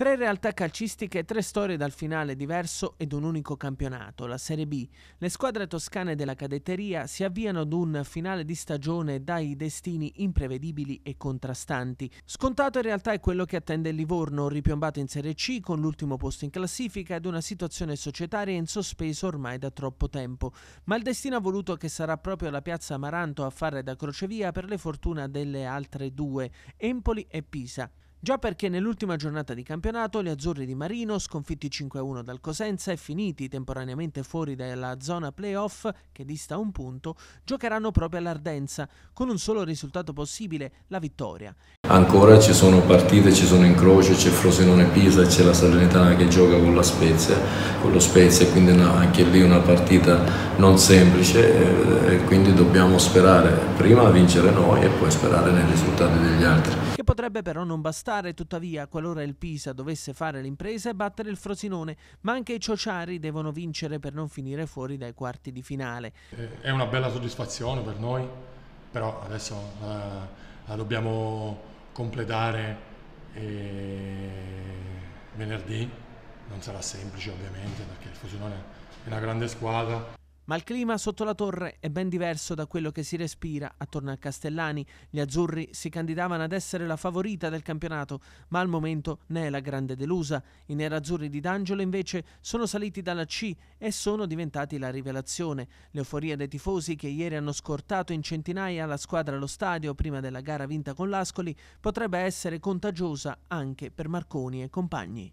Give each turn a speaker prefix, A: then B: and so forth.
A: Tre realtà calcistiche, tre storie dal finale diverso ed un unico campionato, la Serie B. Le squadre toscane della cadetteria si avviano ad un finale di stagione dai destini imprevedibili e contrastanti. Scontato in realtà è quello che attende il Livorno, ripiombato in Serie C con l'ultimo posto in classifica ed una situazione societaria in sospeso ormai da troppo tempo. Ma il destino ha voluto che sarà proprio la piazza Amaranto a fare da crocevia per le fortuna delle altre due, Empoli e Pisa. Già perché nell'ultima giornata di campionato gli azzurri di Marino, sconfitti 5-1 dal Cosenza e finiti temporaneamente fuori dalla zona playoff che dista un punto, giocheranno proprio all'Ardenza con un solo risultato possibile, la vittoria.
B: Ancora ci sono partite, ci sono incroci, c'è Frosinone Pisa, c'è la Salernitana che gioca con la Spezia, con lo Spezia, quindi anche lì una partita non semplice eh, e quindi dobbiamo sperare prima a vincere noi
A: e poi sperare nei risultati degli altri. Che potrebbe però non bastare restare tuttavia qualora il Pisa dovesse fare l'impresa e battere il Frosinone, ma anche i Ciociari devono vincere per non finire fuori dai quarti di finale.
C: Eh, è una bella soddisfazione per noi, però adesso la, la dobbiamo completare eh, venerdì, non sarà semplice ovviamente perché il Frosinone è una grande squadra.
A: Ma il clima sotto la torre è ben diverso da quello che si respira attorno a Castellani. Gli azzurri si candidavano ad essere la favorita del campionato, ma al momento ne è la grande delusa. I nerazzurri di D'Angelo invece sono saliti dalla C e sono diventati la rivelazione. L'euforia dei tifosi che ieri hanno scortato in centinaia la squadra allo stadio prima della gara vinta con l'Ascoli potrebbe essere contagiosa anche per Marconi e compagni.